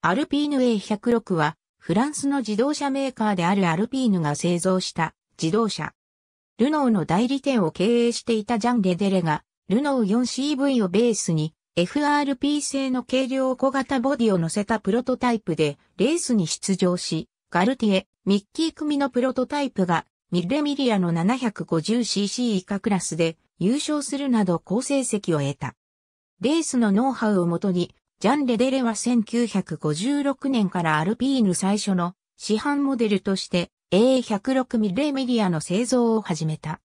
アルピーヌ A106 は、フランスの自動車メーカーであるアルピーヌが製造した自動車。ルノーの代理店を経営していたジャン・レデレが、ルノー 4CV をベースに、FRP 製の軽量小型ボディを乗せたプロトタイプでレースに出場し、ガルティエ、ミッキー組のプロトタイプがミレミリアの 750cc 以下クラスで優勝するなど好成績を得た。レースのノウハウをもとにジャン・レデレは1956年からアルピーヌ最初の市販モデルとして A106 ミレーメディアの製造を始めた。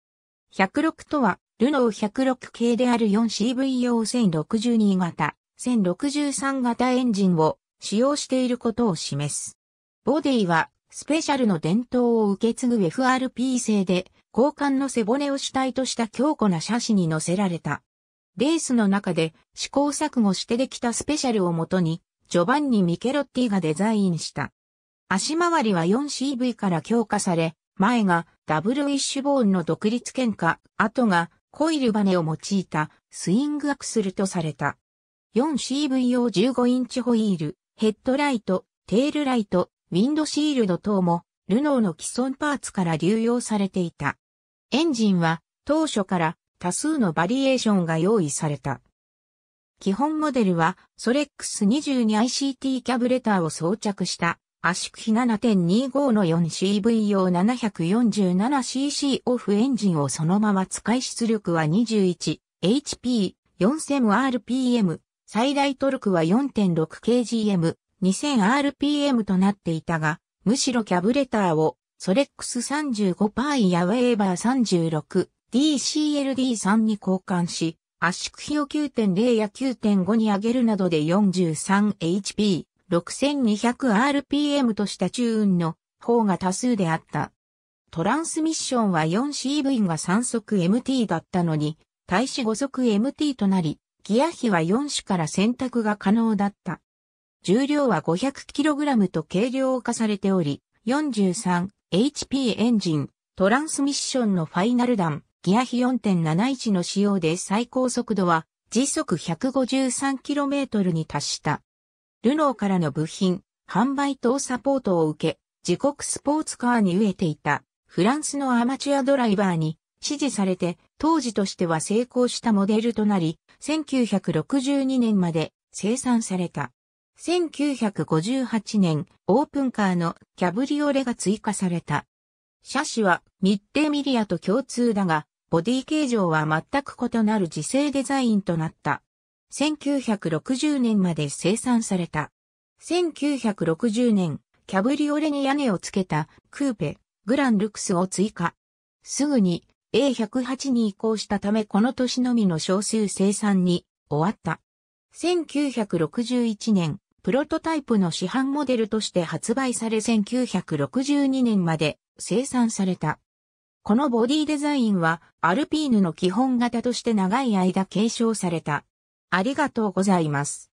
106とは、ルノー106系である 4CV 用1062型、1063型エンジンを使用していることを示す。ボディは、スペシャルの伝統を受け継ぐ FRP 製で、交換の背骨を主体とした強固な車種に乗せられた。レースの中で試行錯誤してできたスペシャルをもとに、ジョバンニ・ミケロッティがデザインした。足回りは 4CV から強化され、前がダブルウィッシュボーンの独立喧嘩、後がコイルバネを用いたスイングアクスルとされた。4CV 用15インチホイール、ヘッドライト、テールライト、ウィンドシールド等も、ルノーの既存パーツから流用されていた。エンジンは当初から多数のバリエーションが用意された。基本モデルは、ソレックス 22ICT キャブレターを装着した、圧縮比 7.25-4CV 用 747cc オフエンジンをそのまま使い出力は 21HP、4000rpm、最大トルクは 4.6kgm、2000rpm となっていたが、むしろキャブレターを、ソレックス35パイやウェーバー36、DCLD3 に交換し、圧縮比を9.0や9.5に上げるなどで 43HP、6200rpm としたチューンの方が多数であった。トランスミッションは 4CV が3速 MT だったのに、対し5速 MT となり、ギア比は4種から選択が可能だった。重量は 500kg と軽量化されており、43HP エンジン、トランスミッションのファイナル弾、ギア比4.71の仕様で最高速度は時速 153km に達した。ルノーからの部品、販売等サポートを受け、自国スポーツカーに飢えていたフランスのアマチュアドライバーに支持されて、当時としては成功したモデルとなり、1962年まで生産された。1958年、オープンカーのキャブリオレが追加された。車種はミッデミリアと共通だが、ボディ形状は全く異なる自制デザインとなった。1960年まで生産された。1960年、キャブリオレに屋根をつけたクーペ、グランルクスを追加。すぐに A108 に移行したためこの年のみの少数生産に終わった。1961年、プロトタイプの市販モデルとして発売され1962年まで生産された。このボディデザインはアルピーヌの基本型として長い間継承された。ありがとうございます。